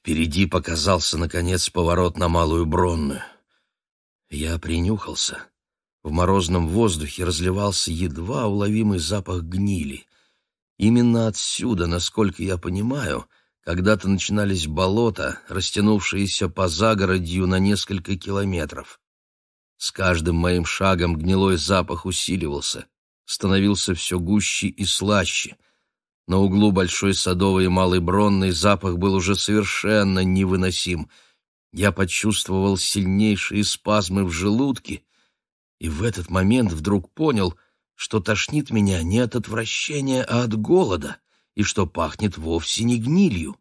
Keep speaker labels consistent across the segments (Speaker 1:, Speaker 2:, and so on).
Speaker 1: Впереди показался, наконец, поворот на Малую Бронную. Я принюхался. В морозном воздухе разливался едва уловимый запах гнили. Именно отсюда, насколько я понимаю, когда-то начинались болота, растянувшиеся по загородью на несколько километров. С каждым моим шагом гнилой запах усиливался, становился все гуще и слаще — на углу Большой Садовой и Малой Бронной запах был уже совершенно невыносим. Я почувствовал сильнейшие спазмы в желудке и в этот момент вдруг понял, что тошнит меня не от отвращения, а от голода, и что пахнет вовсе не гнилью.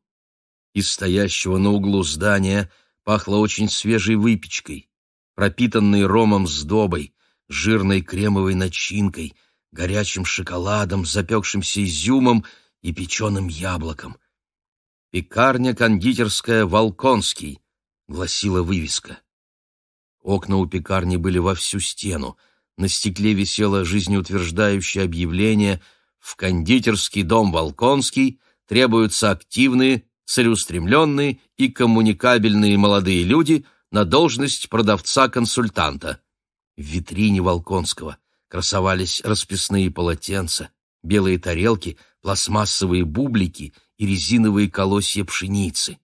Speaker 1: Из стоящего на углу здания пахло очень свежей выпечкой, пропитанной ромом с добой, жирной кремовой начинкой — горячим шоколадом, запекшимся изюмом и печеным яблоком. «Пекарня-кондитерская Волконский», — гласила вывеска. Окна у пекарни были во всю стену. На стекле висело жизнеутверждающее объявление «В кондитерский дом Волконский требуются активные, целеустремленные и коммуникабельные молодые люди на должность продавца-консультанта». В витрине Волконского красовались расписные полотенца, белые тарелки, пластмассовые бублики и резиновые колосья пшеницы.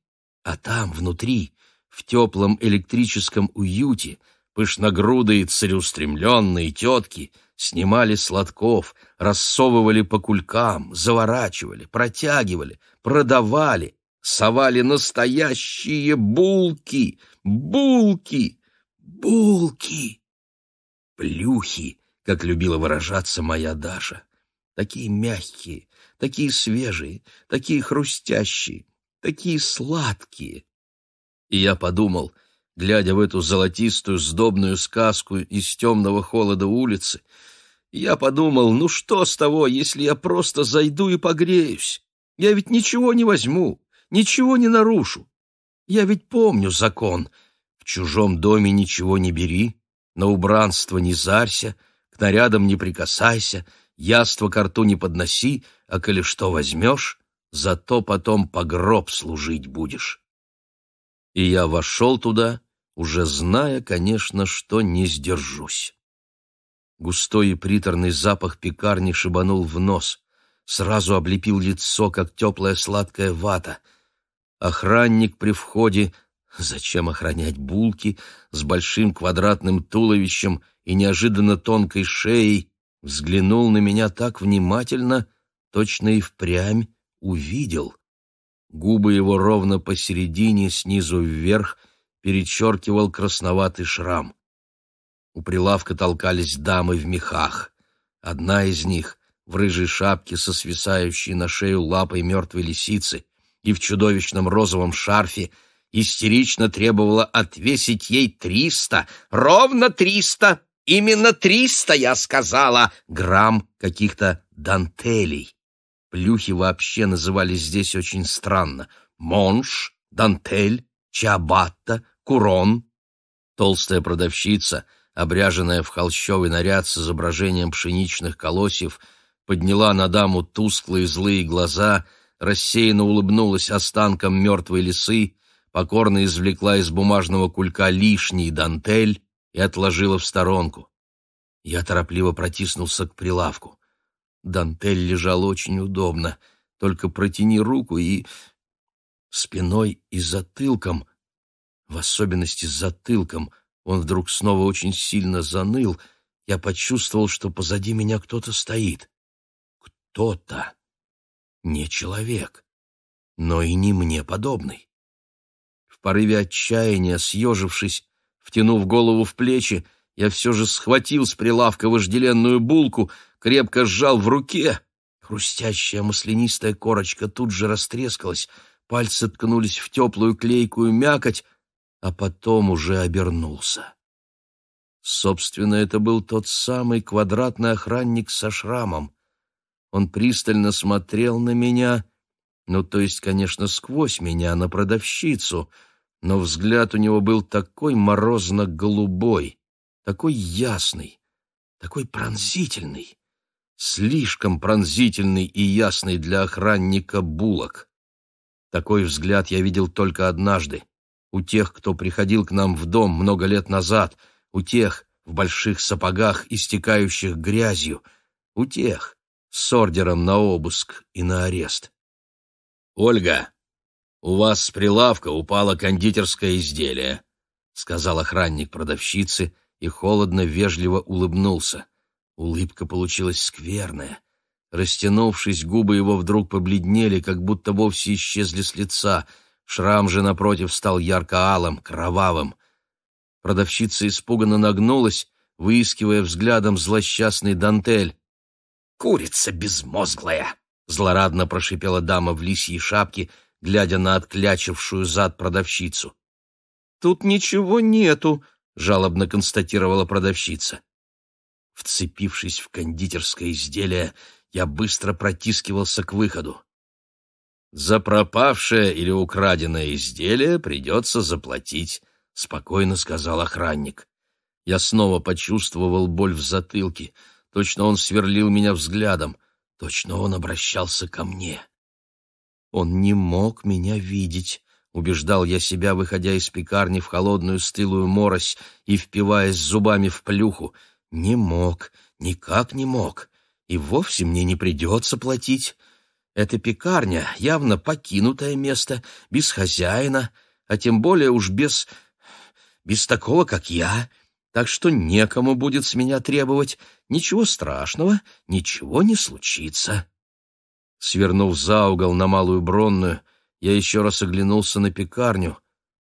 Speaker 1: А там, внутри, в теплом электрическом уюте, пышногрудые целеустремленные тетки снимали сладков, рассовывали по кулькам, заворачивали, протягивали, продавали, совали настоящие булки, булки, булки. Плюхи, как любила выражаться моя Даша такие мягкие, такие свежие, такие хрустящие, такие сладкие. И я подумал, глядя в эту золотистую сдобную сказку из темного холода улицы, я подумал, ну что с того, если я просто зайду и погреюсь? Я ведь ничего не возьму, ничего не нарушу. Я ведь помню закон. В чужом доме ничего не бери, на убранство не зарься, к нарядам не прикасайся — яство ко рту не подноси, а коли что возьмешь, зато потом по гроб служить будешь. И я вошел туда, уже зная, конечно, что не сдержусь. Густой и приторный запах пекарни шибанул в нос, сразу облепил лицо, как теплая сладкая вата. Охранник при входе, зачем охранять булки, с большим квадратным туловищем и неожиданно тонкой шеей, взглянул на меня так внимательно, точно и впрямь увидел. Губы его ровно посередине, снизу вверх, перечеркивал красноватый шрам. У прилавка толкались дамы в мехах. Одна из них — в рыжей шапке со свисающей на шею лапой мертвой лисицы и в чудовищном розовом шарфе — истерично требовала отвесить ей триста, ровно триста. Именно триста, я сказала, грамм каких-то дантелей. Плюхи вообще назывались здесь очень странно. Монш, дантель, чабатта, курон. Толстая продавщица, обряженная в холщовый наряд с изображением пшеничных колосьев, подняла на даму тусклые злые глаза, рассеянно улыбнулась останком мертвой лисы, покорно извлекла из бумажного кулька лишний дантель, и отложила в сторонку. Я торопливо протиснулся к прилавку. Дантель лежал очень удобно. Только протяни руку и... Спиной и затылком, в особенности затылком, он вдруг снова очень сильно заныл, я почувствовал, что позади меня кто-то стоит. Кто-то. Не человек, но и не мне подобный. В порыве отчаяния, съежившись, Втянув голову в плечи, я все же схватил с прилавка вожделенную булку, крепко сжал в руке. Хрустящая маслянистая корочка тут же растрескалась, пальцы ткнулись в теплую клейкую мякоть, а потом уже обернулся. Собственно, это был тот самый квадратный охранник со шрамом. Он пристально смотрел на меня, ну, то есть, конечно, сквозь меня, на продавщицу — но взгляд у него был такой морозно-голубой, такой ясный, такой пронзительный, слишком пронзительный и ясный для охранника булок. Такой взгляд я видел только однажды, у тех, кто приходил к нам в дом много лет назад, у тех в больших сапогах, истекающих грязью, у тех с ордером на обыск и на арест. «Ольга!» «У вас с прилавка упало кондитерское изделие», — сказал охранник продавщицы и холодно-вежливо улыбнулся. Улыбка получилась скверная. Растянувшись, губы его вдруг побледнели, как будто вовсе исчезли с лица. Шрам же, напротив, стал ярко-алым, кровавым. Продавщица испуганно нагнулась, выискивая взглядом злосчастный дантель. «Курица безмозглая!» — злорадно прошипела дама в лисьей шапке — глядя на отклячившую зад продавщицу. «Тут ничего нету», — жалобно констатировала продавщица. Вцепившись в кондитерское изделие, я быстро протискивался к выходу. «За пропавшее или украденное изделие придется заплатить», — спокойно сказал охранник. Я снова почувствовал боль в затылке. Точно он сверлил меня взглядом. Точно он обращался ко мне. Он не мог меня видеть. — убеждал я себя, выходя из пекарни в холодную стылую морось и впиваясь зубами в плюху. Не мог, никак не мог, и вовсе мне не придется платить. Эта пекарня — явно покинутое место, без хозяина, а тем более уж без... без такого, как я. Так что некому будет с меня требовать. Ничего страшного, ничего не случится. Свернув за угол на Малую Бронную, я еще раз оглянулся на пекарню.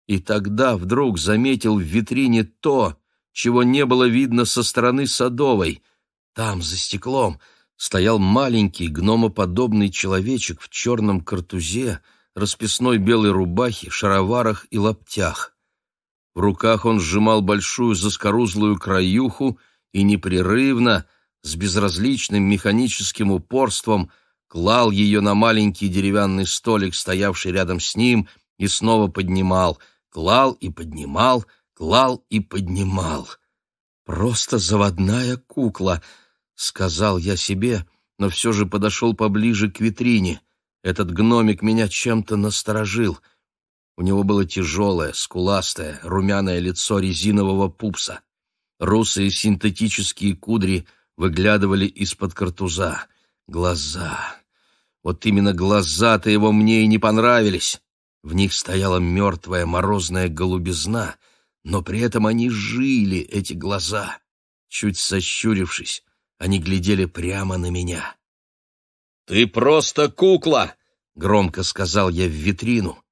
Speaker 1: И тогда вдруг заметил в витрине то, чего не было видно со стороны Садовой. Там, за стеклом, стоял маленький гномоподобный человечек в черном картузе, расписной белой рубахе, шароварах и лаптях. В руках он сжимал большую заскорузлую краюху и непрерывно, с безразличным механическим упорством, клал ее на маленький деревянный столик, стоявший рядом с ним, и снова поднимал, клал и поднимал, клал и поднимал. «Просто заводная кукла», — сказал я себе, но все же подошел поближе к витрине. Этот гномик меня чем-то насторожил. У него было тяжелое, скуластое, румяное лицо резинового пупса. Русые синтетические кудри выглядывали из-под картуза. Глаза. Вот именно глаза-то его мне и не понравились. В них стояла мертвая морозная голубизна, но при этом они жили, эти глаза. Чуть сощурившись, они глядели прямо на меня. «Ты просто кукла!» — громко сказал я в витрину.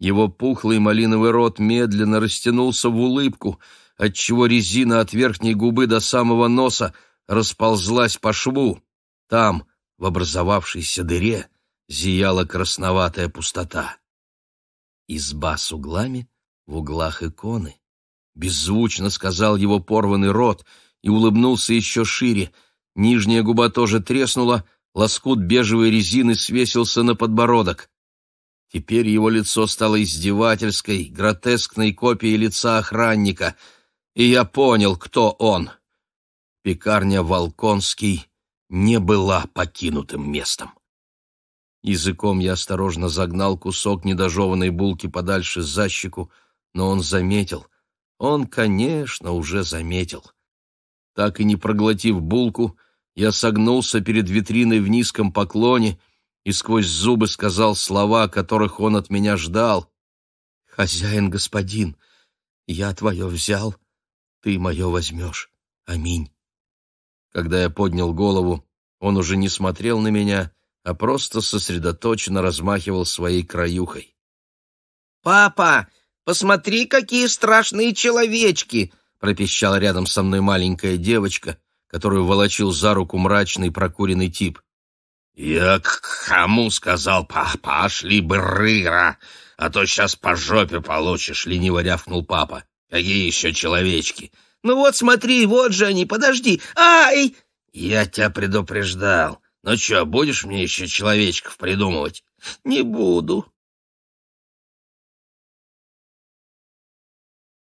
Speaker 1: Его пухлый малиновый рот медленно растянулся в улыбку, отчего резина от верхней губы до самого носа расползлась по шву. Там, в образовавшейся дыре, зияла красноватая пустота. Изба с углами, в углах иконы. Беззвучно сказал его порванный рот и улыбнулся еще шире. Нижняя губа тоже треснула, лоскут бежевой резины свесился на подбородок. Теперь его лицо стало издевательской, гротескной копией лица охранника, и я понял, кто он. Пекарня «Волконский» не была покинутым местом. Языком я осторожно загнал кусок недожеванной булки подальше за щеку, но он заметил. Он, конечно, уже заметил. Так и не проглотив булку, я согнулся перед витриной в низком поклоне и сквозь зубы сказал слова, которых он от меня ждал. «Хозяин, господин, я твое взял, ты мое возьмешь. Аминь». Когда я поднял голову, он уже не смотрел на меня, а просто сосредоточенно размахивал своей краюхой. «Папа, посмотри, какие страшные человечки!» пропищала рядом со мной маленькая девочка, которую волочил за руку мрачный прокуренный тип. «Я к кому сказал, папа, шли бы рыра, а то сейчас по жопе получишь», — лениво рявкнул папа. «Какие еще человечки? «Ну вот смотри, вот же они, подожди! Ай!» «Я тебя предупреждал. Ну что, будешь мне еще человечков придумывать?» «Не буду»,